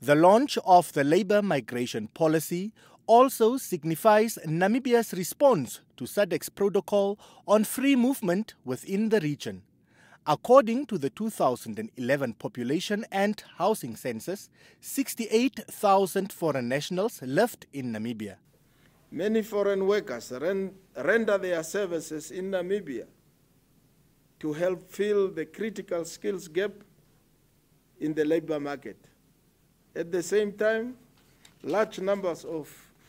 The launch of the labour migration policy also signifies Namibia's response to SADC's protocol on free movement within the region. According to the 2011 population and housing census, 68,000 foreign nationals lived in Namibia. Many foreign workers rend render their services in Namibia to help fill the critical skills gap in the labor market. At the same time, large numbers of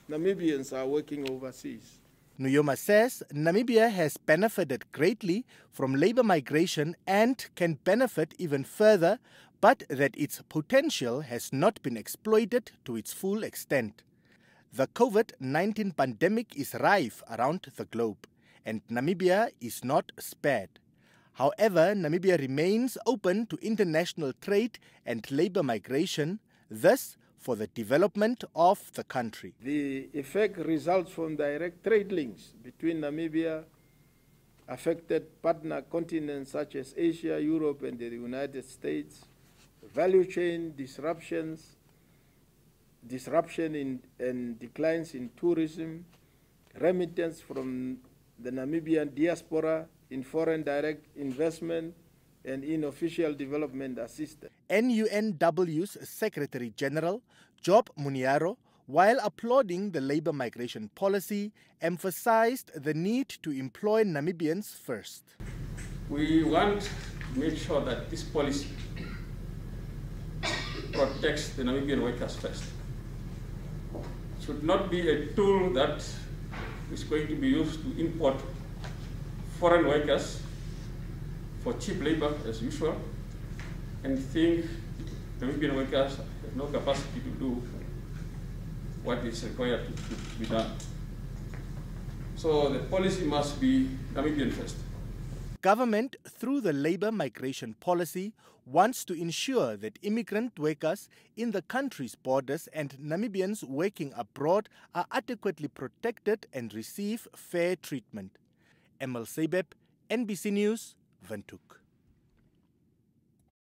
Namibians are working overseas. Nuyoma says Namibia has benefited greatly from labor migration and can benefit even further, but that its potential has not been exploited to its full extent. The COVID 19 pandemic is rife around the globe, and Namibia is not spared. However, Namibia remains open to international trade and labor migration this for the development of the country. The effect results from direct trade links between Namibia affected partner continents such as Asia, Europe, and the United States, value chain disruptions, disruption in, and declines in tourism, remittance from the Namibian diaspora in foreign direct investment, and in official development assistance. NUNW's Secretary General, Job Muniaro, while applauding the labor migration policy, emphasized the need to employ Namibians first. We want to make sure that this policy protects the Namibian workers first. It should not be a tool that is going to be used to import foreign workers for cheap labor as usual and think Namibian workers have no capacity to do what is required to, to be done. So the policy must be Namibian first. Government, through the labour migration policy, wants to ensure that immigrant workers in the country's borders and Namibians working abroad are adequately protected and receive fair treatment. Emil Sebep, NBC News, Ventuk.